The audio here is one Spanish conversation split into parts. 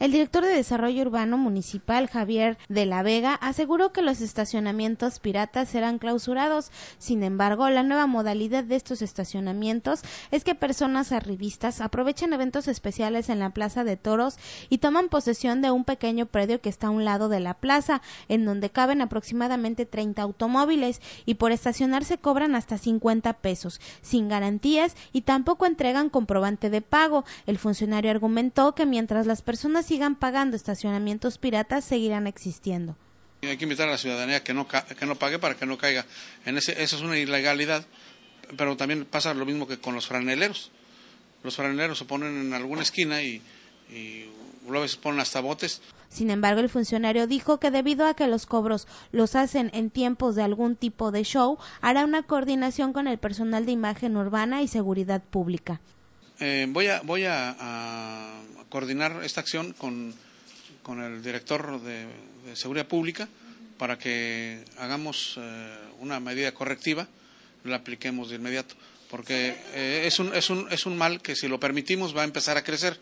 El director de Desarrollo Urbano Municipal, Javier de la Vega, aseguró que los estacionamientos piratas serán clausurados. Sin embargo, la nueva modalidad de estos estacionamientos es que personas arribistas aprovechan eventos especiales en la Plaza de Toros y toman posesión de un pequeño predio que está a un lado de la plaza, en donde caben aproximadamente 30 automóviles y por estacionarse cobran hasta 50 pesos, sin garantías y tampoco entregan comprobante de pago. El funcionario argumentó que mientras las personas sigan pagando estacionamientos piratas seguirán existiendo. Hay que invitar a la ciudadanía que no, que no pague para que no caiga. En ese, eso es una ilegalidad, pero también pasa lo mismo que con los franeleros. Los franeleros se ponen en alguna esquina y, y a ponen hasta botes. Sin embargo, el funcionario dijo que debido a que los cobros los hacen en tiempos de algún tipo de show, hará una coordinación con el personal de imagen urbana y seguridad pública. Eh, voy a, voy a, a coordinar esta acción con, con el director de, Seguridad Pública para que hagamos eh, una medida correctiva, la apliquemos de inmediato, porque eh, es, un, es, un, es un mal que si lo permitimos va a empezar a crecer.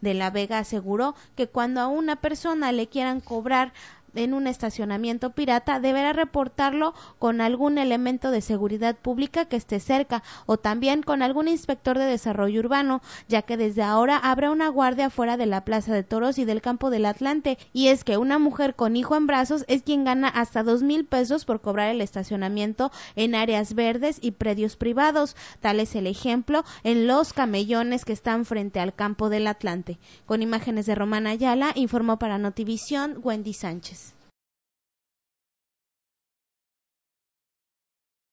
De la Vega aseguró que cuando a una persona le quieran cobrar en un estacionamiento pirata deberá reportarlo con algún elemento de seguridad pública que esté cerca o también con algún inspector de desarrollo urbano, ya que desde ahora habrá una guardia fuera de la Plaza de Toros y del Campo del Atlante, y es que una mujer con hijo en brazos es quien gana hasta dos mil pesos por cobrar el estacionamiento en áreas verdes y predios privados, tal es el ejemplo en los camellones que están frente al Campo del Atlante. Con imágenes de Romana Ayala, informó para Notivisión Wendy Sánchez.